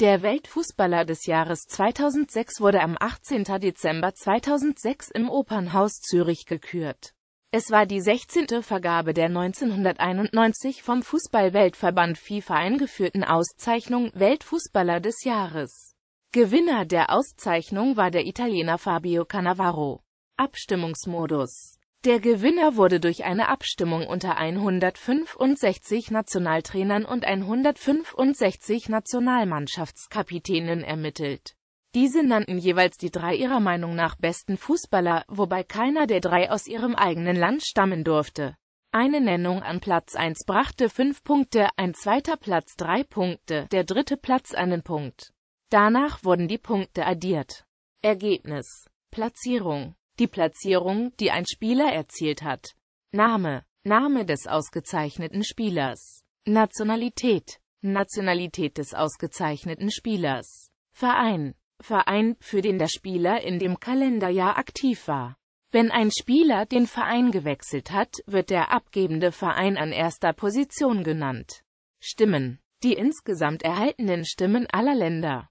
Der Weltfußballer des Jahres 2006 wurde am 18. Dezember 2006 im Opernhaus Zürich gekürt. Es war die 16. Vergabe der 1991 vom Fußballweltverband FIFA eingeführten Auszeichnung Weltfußballer des Jahres. Gewinner der Auszeichnung war der Italiener Fabio Cannavaro. Abstimmungsmodus der Gewinner wurde durch eine Abstimmung unter 165 Nationaltrainern und 165 Nationalmannschaftskapitänen ermittelt. Diese nannten jeweils die drei ihrer Meinung nach besten Fußballer, wobei keiner der drei aus ihrem eigenen Land stammen durfte. Eine Nennung an Platz 1 brachte 5 Punkte, ein zweiter Platz 3 Punkte, der dritte Platz einen Punkt. Danach wurden die Punkte addiert. Ergebnis Platzierung die Platzierung, die ein Spieler erzielt hat. Name, Name des ausgezeichneten Spielers. Nationalität, Nationalität des ausgezeichneten Spielers. Verein, Verein, für den der Spieler in dem Kalenderjahr aktiv war. Wenn ein Spieler den Verein gewechselt hat, wird der abgebende Verein an erster Position genannt. Stimmen. Die insgesamt erhaltenen Stimmen aller Länder.